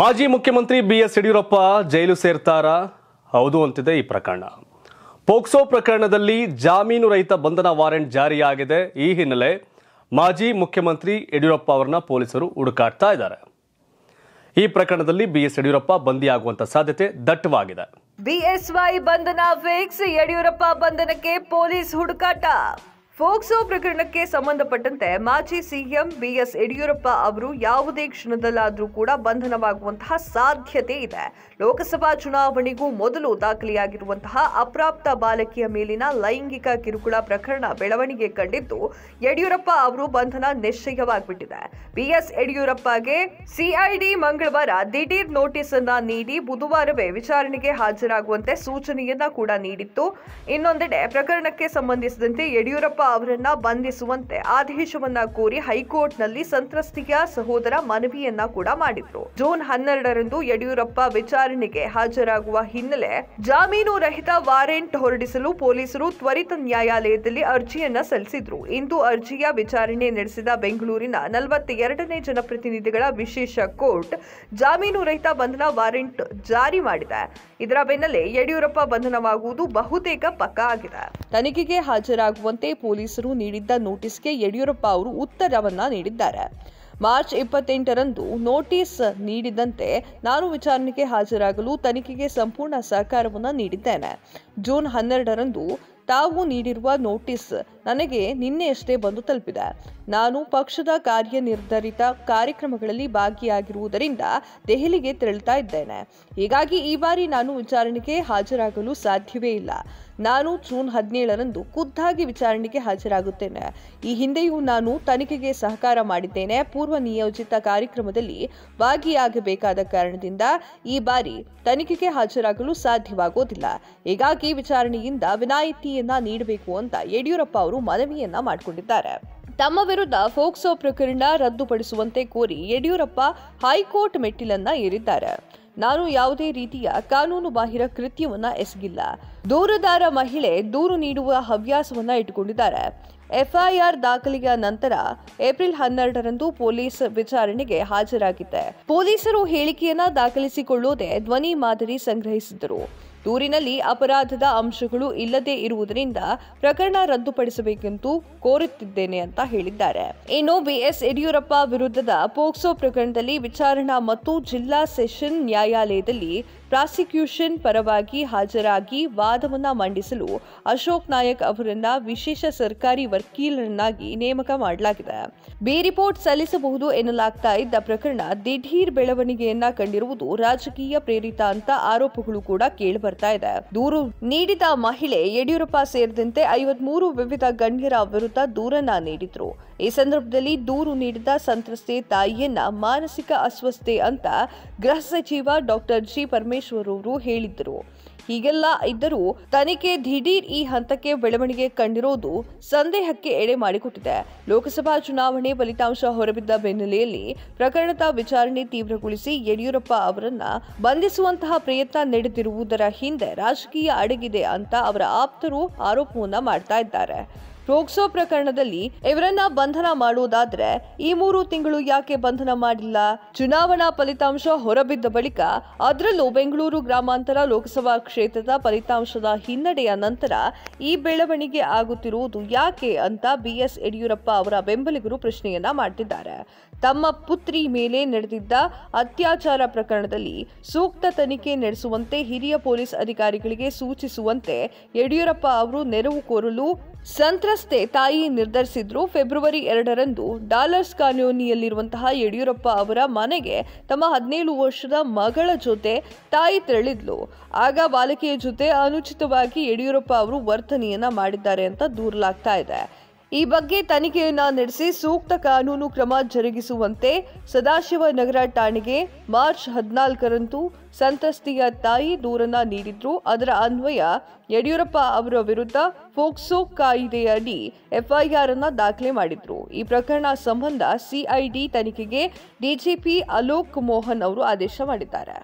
ಮಾಜಿ ಮುಖ್ಯಮಂತ್ರಿ B S Yediyurappa jail ಸೇರ್ತಾರಾ ಹೌದು ಅಂತಿದೆ ಈ ಪ್ರಕರಣ ಪೋಕ್ಸೋ ಪ್ರಕರಣದಲ್ಲಿ ಜಾಮೀನು ರಹಿತ ಬಂಧನ ವಾರೆಂಟ್ ಜಾರಿಯಾಗಿದೆ ಈ ಹಿನ್ನೆಲೆ ಮಾಜಿ ಮುಖ್ಯಮಂತ್ರಿ ಯಡಿಯೂರಪ್ಪ ಅವರನ್ನ ಪೊಲೀಸರು ಹುಡುಕಾಡ್ತಾ ಇದ್ದಾರೆ ಈ ಪ್ರಕರಣದಲ್ಲಿ ಬಿ ಎಸ್ ಯಡಿಯೂರಪ್ಪ ಬಂದಿಯಾಗುವಂತ ಸಾಧ್ಯತೆ ದಟ್ಟವಾಗಿದೆ ಬಿಎಸ್ವೈ ಬಂಧನ ಫೇಕ್ಸ್ ಯಡಿಯೂರಪ್ಪ ಬಂಧನಕ್ಕೆ ಪೊಲೀಸ್ ಹುಡುಕಾಟ ಫೋಕ್ಸೋ ಪ್ರಕರಣಕ್ಕೆ ಸಂಬಂಧಪಟ್ಟಂತೆ ಮಾಜಿ ಸಿಎಂ ಬಿಎಸ್ ಯಡಿಯೂರಪ್ಪ ಅವರು ಯಾವುದೇ ಕ್ಷಣದಲ್ಲಾದರೂ ಕೂಡ ಬಂಧನವಾಗುವಂತಹ ಸಾಧ್ಯತೆ ಇದೆ ಲೋಕಸಭಾ ಚುನಾವಣೆಗೂ ಮೊದಲು ದಾಖಲೆಯಾಗಿರುವಂತಹ ಅಪ್ರಾಪ್ತ ಬಾಲಕಿಯ ಮೇಲಿನ ಲೈಂಗಿಕ ಕಿರುಕುಳ ಪ್ರಕರಣ ಬೆಳವಣಿಗೆ ಕಂಡಿದ್ದು ಯಡಿಯೂರಪ್ಪ ಅವರು ಬಂಧನ ನಿಶ್ಚಯವಾಗಿಬಿಟ್ಟಿದೆ ಬಿಎಸ್ ಯಡಿಯೂರಪ್ಪಗೆ ಸಿಐಡಿ ಮಂಗಳವಾರ ದಿಢೀರ್ ನೋಟಿಸ್ ಅನ್ನು ನೀಡಿ ಬುಧವಾರವೇ ವಿಚಾರಣೆಗೆ ಹಾಜರಾಗುವಂತೆ ಸೂಚನೆಯನ್ನ ಕೂಡ ನೀಡಿತ್ತು ಇನ್ನೊಂದೆಡೆ ಪ್ರಕರಣಕ್ಕೆ ಸಂಬಂಧಿಸಿದಂತೆ ಯಡಿಯೂರಪ್ಪ ಅವರನ್ನ ಬಂಧಿಸುವಂತೆ ಆದೇಶವನ್ನ ಕೋರಿ ಹೈಕೋರ್ಟ್ನಲ್ಲಿ ಸಂತ್ರಸ್ತೆಯ ಸಹೋದರ ಮನವಿಯನ್ನ ಕೂಡ ಮಾಡಿದ್ರು ಜೂನ್ ಹನ್ನೆರಡರಂದು ಯಡಿಯೂರಪ್ಪ ವಿಚಾರಣೆಗೆ ಹಾಜರಾಗುವ ಹಿನ್ನೆಲೆ ಜಾಮೀನು ರಹಿತ ವಾರೆಂಟ್ ಹೊರಡಿಸಲು ಪೊಲೀಸರು ತ್ವರಿತ ನ್ಯಾಯಾಲಯದಲ್ಲಿ ಅರ್ಜಿಯನ್ನ ಸಲ್ಲಿಸಿದ್ರು ಇಂದು ಅರ್ಜಿಯ ವಿಚಾರಣೆ ನಡೆಸಿದ ಬೆಂಗಳೂರಿನ ನಲವತ್ತ ಎರಡನೇ ಜನಪ್ರತಿನಿಧಿಗಳ ವಿಶೇಷ ಕೋರ್ಟ್ ಜಾಮೀನು ರಹಿತ ಬಂಧನ ವಾರೆಂಟ್ ಜಾರಿ ಮಾಡಿದೆ ಇದರ ಬೆನ್ನಲ್ಲೇ ಯಡಿಯೂರಪ್ಪ ಬಂಧನವಾಗುವುದು ಬಹುತೇಕ ಪಕ್ಕ ಆಗಿದೆ ತನಿಖೆಗೆ ಹಾಜರಾಗುವಂತೆ ಪೊಲೀಸ್ ಪೊಲೀಸರು ನೀಡಿದ್ದ ನೋಟಿಸ್ಗೆ ಯಡಿಯೂರಪ್ಪ ಅವರು ಉತ್ತರವನ್ನ ನೀಡಿದ್ದಾರೆ ಮಾರ್ಚ್ ಇಪ್ಪತ್ತೆಂಟರಂದು ನೋಟಿಸ್ ನೀಡಿದಂತೆ ನಾನು ವಿಚಾರಣೆಗೆ ಹಾಜರಾಗಲು ತನಿಖೆಗೆ ಸಂಪೂರ್ಣ ಸಹಕಾರವನ್ನು ನೀಡಿದ್ದೇನೆ ಜೂನ್ ಹನ್ನೆರಡರಂದು ತಾವು ನೀಡಿರುವ ನೋಟಿಸ್ ನನಗೆ ನಿನ್ನೆಯಷ್ಟೇ ಬಂದು ತಲುಪಿದೆ ನಾನು ಪಕ್ಷದ ಕಾರ್ಯನಿರ್ಧರಿತ ಕಾರ್ಯಕ್ರಮಗಳಲ್ಲಿ ಭಾಗಿಯಾಗಿರುವುದರಿಂದ ದೆಹಲಿಗೆ ತೆರಳುತ್ತಾ ಇದ್ದೇನೆ ಹೀಗಾಗಿ ಈ ಬಾರಿ ನಾನು ವಿಚಾರಣೆಗೆ ಹಾಜರಾಗಲು ಸಾಧ್ಯವೇ ಇಲ್ಲ ನಾನು ಜೂನ್ ಹದಿನೇಳರಂದು ಖುದ್ದಾಗಿ ವಿಚಾರಣೆಗೆ ಹಾಜರಾಗುತ್ತೇನೆ ಈ ಹಿಂದೆಯೂ ನಾನು ತನಿಖೆಗೆ ಸಹಕಾರ ಮಾಡಿದ್ದೇನೆ ಪೂರ್ವ ನಿಯೋಜಿತ ಕಾರ್ಯಕ್ರಮದಲ್ಲಿ ಭಾಗಿಯಾಗಬೇಕಾದ ಕಾರಣದಿಂದ ಈ ಬಾರಿ ತನಿಖೆಗೆ ಹಾಜರಾಗಲು ಸಾಧ್ಯವಾಗೋದಿಲ್ಲ ಹೀಗಾಗಿ ವಿಚಾರಣೆಯಿಂದ ವಿನಾಯಿತಿಯನ್ನ ನೀಡಬೇಕು ಅಂತ ಯಡಿಯೂರಪ್ಪ ಅವರು ಮನವಿಯನ್ನ ಮಾಡಿಕೊಂಡಿದ್ದಾರೆ ತಮ್ಮ ವಿರುದ್ಧ ಫೋಕ್ಸೋ ಪ್ರಕರಣ ರದ್ದುಪಡಿಸುವಂತೆ ಕೋರಿ ಯಡಿಯೂರಪ್ಪ ಹೈಕೋರ್ಟ್ ಮೆಟ್ಟಿಲನ್ನ ಏರಿದ್ದಾರೆ ನಾನು ಯಾವುದೇ ರೀತಿಯ ಕಾನೂನು ಬಾಹಿರ ಕೃತ್ಯವನ್ನ ಎಸಗಿಲ್ಲ ದೂರದಾರ ಮಹಿಳೆ ದೂರು ನೀಡುವ ಹವ್ಯಾಸವನ್ನ ಇಟ್ಟುಕೊಂಡಿದ್ದಾರೆ ಎಫ್ಐಆರ್ ದಾಖಲೆಯ ನಂತರ ಏಪ್ರಿಲ್ ಹನ್ನೆರಡರಂದು ಪೊಲೀಸ್ ವಿಚಾರಣೆಗೆ ಹಾಜರಾಗಿದ್ದೆ ಪೊಲೀಸರು ಹೇಳಿಕೆಯನ್ನ ದಾಖಲಿಸಿಕೊಳ್ಳೋದೆ ಧ್ವನಿ ಮಾದರಿ ಸಂಗ್ರಹಿಸಿದ್ದರು ದೂರಿನಲ್ಲಿ ಅಪರಾಧದ ಅಂಶಗಳು ಇಲ್ಲದೇ ಇರುವುದರಿಂದ ಪ್ರಕರಣ ರದ್ದುಪಡಿಸಬೇಕೆಂದು ಕೋರುತ್ತಿದ್ದೇನೆ ಅಂತ ಹೇಳಿದ್ದಾರೆ ಇನ್ನು ಬಿಎಸ್ ಯಡಿಯೂರಪ್ಪ ವಿರುದ್ಧದ ಪೋಕ್ಸೋ ಪ್ರಕರಣದಲ್ಲಿ ವಿಚಾರಣಾ ಮತ್ತು ಜಿಲ್ಲಾ ಸೆಷನ್ ನ್ಯಾಯಾಲಯದಲ್ಲಿ ಪ್ರಾಸಿಕ್ಯೂಷನ್ ಪರವಾಗಿ ಹಾಜರಾಗಿ ವಾದವನ್ನು ಮಂಡಿಸಲು ಅಶೋಕ್ ನಾಯಕ್ ಅವರನ್ನ ವಿಶೇಷ ಸರ್ಕಾರಿ ವಕೀಲರನ್ನಾಗಿ ನೇಮಕ ಮಾಡಲಾಗಿದೆ ಬಿ ರಿಪೋರ್ಟ್ ಸಲ್ಲಿಸಬಹುದು ಎನ್ನಲಾಗ್ತಾ ಇದ್ದ ಪ್ರಕರಣ ದಿಢೀರ್ ಬೆಳವಣಿಗೆಯನ್ನ ಕಂಡಿರುವುದು ರಾಜಕೀಯ ಪ್ರೇರಿತ ಅಂತ ಆರೋಪಗಳು ಕೂಡ ಕೇಳಿಬರ್ತಾ ಇದೆ ದೂರು ನೀಡಿದ ಮಹಿಳೆ ಯಡಿಯೂರಪ್ಪ ಸೇರಿದಂತೆ ಐವತ್ಮೂರು ವಿವಿಧ ಗಣ್ಯರ ವಿರುದ್ಧ ದೂರನ್ನ ನೀಡಿದ್ರು ಈ ಸಂದರ್ಭದಲ್ಲಿ ದೂರು ನೀಡಿದ ಸಂತ್ರಸ್ತೆ ತಾಯಿಯನ್ನ ಮಾನಸಿಕ ಅಸ್ವಸ್ಥೆ ಅಂತ ಗೃಹ ಸಚಿವ ಡಾಕ್ಟರ್ ಜಿ ಪರಮೇಶ್ವರ್ ಅವರು ಹೇಳಿದ್ದರು ಹೀಗೆಲ್ಲ ಇದ್ದರೂ ತನಿಖೆ ದಿಢೀರ್ ಈ ಹಂತಕ್ಕೆ ಬೆಳವಣಿಗೆ ಕಂಡಿರೋದು ಸಂದೇಹಕ್ಕೆ ಎಡೆ ಮಾಡಿಕೊಟ್ಟಿದೆ ಲೋಕಸಭಾ ಚುನಾವಣೆ ಫಲಿತಾಂಶ ಹೊರಬಿದ್ದ ಬೆನ್ನೆಲೆಯಲ್ಲಿ ಪ್ರಕರಣದ ವಿಚಾರಣೆ ತೀವ್ರಗೊಳಿಸಿ ಯಡಿಯೂರಪ್ಪ ಅವರನ್ನ ಬಂಧಿಸುವಂತಹ ಪ್ರಯತ್ನ ನಡೆದಿರುವುದರ ಹಿಂದೆ ರಾಜಕೀಯ ಅಡಗಿದೆ ಅಂತ ಅವರ ಆಪ್ತರು ಆರೋಪವನ್ನ ಮಾಡ್ತಾ ಇದ್ದಾರೆ ರೋಕ್ಸೋ ಪ್ರಕರಣದಲ್ಲಿ ಇವರನ್ನ ಬಂಧನ ಮಾಡುವುದಾದ್ರೆ ಈ ಮೂರು ತಿಂಗಳು ಯಾಕೆ ಬಂಧನ ಮಾಡಿಲ್ಲ ಚುನಾವಣಾ ಫಲಿತಾಂಶ ಹೊರಬಿದ್ದ ಬಳಿಕ ಅದರಲ್ಲೂ ಬೆಂಗಳೂರು ಗ್ರಾಮಾಂತರ ಲೋಕಸಭಾ ಕ್ಷೇತ್ರದ ಫಲಿತಾಂಶದ ಹಿನ್ನಡೆಯ ನಂತರ ಈ ಬೆಳವಣಿಗೆ ಆಗುತ್ತಿರುವುದು ಯಾಕೆ ಅಂತ ಬಿಎಸ್ ಯಡಿಯೂರಪ್ಪ ಅವರ ಬೆಂಬಲಿಗರು ಪ್ರಶ್ನೆಯನ್ನ ಮಾಡ್ತಿದ್ದಾರೆ ತಮ್ಮ ಪುತ್ರಿ ಮೇಲೆ ನಡೆದಿದ್ದ ಅತ್ಯಾಚಾರ ಪ್ರಕರಣದಲ್ಲಿ ಸೂಕ್ತ ತನಿಖೆ ನಡೆಸುವಂತೆ ಹಿರಿಯ ಪೊಲೀಸ್ ಅಧಿಕಾರಿಗಳಿಗೆ ಸೂಚಿಸುವಂತೆ ಯಡಿಯೂರಪ್ಪ ಅವರು ನೆರವು ಕೋರಲು ಸಂತ್ರಸ್ತೆ ತಾಯಿ ನಿರ್ಧರಿಸಿದ್ರು ಫೆಬ್ರವರಿ ಎರಡರಂದು ಡಾಲರ್ಸ್ ಕಾನೂನಿಯಲ್ಲಿರುವಂತಹ ಯಡಿಯೂರಪ್ಪ ಅವರ ಮನೆಗೆ ತಮ್ಮ ಹದಿನೇಳು ವರ್ಷದ ಮಗಳ ಜೊತೆ ತಾಯಿ ತೆರಳಿದ್ಲು ಆಗ ಬಾಲಕಿಯ ಜೊತೆ ಅನುಚಿತವಾಗಿ ಯಡಿಯೂರಪ್ಪ ಅವರು ವರ್ತನೆಯನ್ನ ಮಾಡಿದ್ದಾರೆ ಅಂತ ದೂರಲಾಗ್ತಾ ಇದೆ ಈ ಬಗ್ಗೆ ತನಿಖೆಯನ್ನ ನಡೆಸಿ ಸೂಕ್ತ ಕಾನೂನು ಕ್ರಮ ಜರುಗಿಸುವಂತೆ ಸದಾಶಿವನಗರ ಠಾಣೆಗೆ ಮಾರ್ಚ್ ಹದಿನಾಲ್ಕರಂದು ಸಂತ್ರಸ್ತೆಯ ತಾಯಿ ದೂರನ್ನ ನೀಡಿದ್ರು ಅದರ ಅನ್ವಯ ಯಡಿಯೂರಪ್ಪ ಅವರ ವಿರುದ್ಧ ಫೋಕ್ಸೋ ಕಾಯಿದೆಯಡಿ ಎಫ್ಐಆರ್ ಅನ್ನು ದಾಖಲೆ ಮಾಡಿದ್ರು ಈ ಪ್ರಕರಣ ಸಂಬಂಧ ಸಿಐಡಿ ತನಿಖೆಗೆ ಡಿಜಿಪಿ ಅಲೋಕ್ ಮೋಹನ್ ಅವರು ಆದೇಶ ಮಾಡಿದ್ದಾರೆ